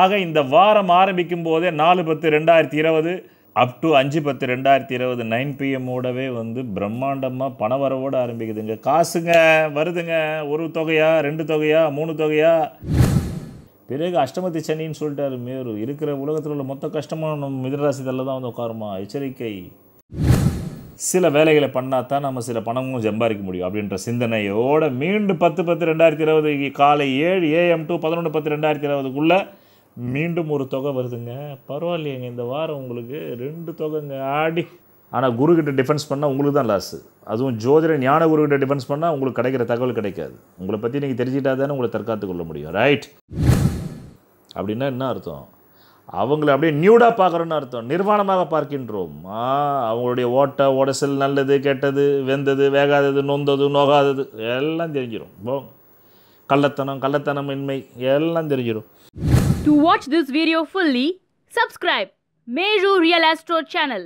ஆக இந்த வாரம் ஆரம்பிக்கும் போதே நாலு பத்து ரெண்டாயிரத்தி இருபது அப் டு அஞ்சு பத்து ரெண்டாயிரத்தி இருபது நைன் பிஎம்மோடவே வந்து பிரம்மாண்டமாக பணவரவோடு ஆரம்பிக்குதுங்க காசுங்க வருதுங்க ஒரு தொகையா ரெண்டு தொகையா மூணு தொகையா பிறகு அஷ்டமத்தி சனின்னு சொல்லிட்டாரு மேரு இருக்கிற உலகத்தில் உள்ள மொத்த கஷ்டமும் நம்ம மிதராசி தான் வந்து உட்காருமா எச்சரிக்கை சில வேலைகளை பண்ணால் தான் நம்ம சில பணமும் சம்பாதிக்க முடியும் அப்படின்ற சிந்தனையோடு மீண்டும் பத்து பத்து ரெண்டாயிரத்தி இருபது காலை ஏழு ஏஎம் டு பதினொன்று பத்து ரெண்டாயிரத்தி இருபதுக்குள்ளே மீண்டும் ஒரு தொகை வருதுங்க பரவாயில்லையேங்க இந்த வாரம் உங்களுக்கு ரெண்டு தொகைங்க ஆடி ஆனால் குருக்கிட்ட டிஃபென்ஸ் பண்ணால் உங்களுக்கு தான் லாஸு அதுவும் ஜோதிட ஞான குருக்கிட்ட டிஃபென்ஸ் பண்ணால் உங்களுக்கு கிடைக்கிற தகவல் கிடைக்காது உங்களை பற்றி நீங்கள் தெரிஞ்சிட்டா தானே உங்களை தற்காத்து கொள்ள முடியும் ரைட் அப்படின்னா என்ன அர்த்தம் அவங்கள அப்படியே நியூடாக பார்க்குறோன்னு அர்த்தம் நிர்வாணமாக பார்க்கின்றோம் அவங்களுடைய ஓட்ட ஓடசல் நல்லது கெட்டது வெந்தது வேகாதது நொந்தது நோகாதது எல்லாம் தெரிஞ்சிடும் கள்ளத்தனம் கள்ளத்தனம் இன்மை எல்லாம் தெரிஞ்சிடும் To watch this video fully, subscribe Meju Real Astro channel.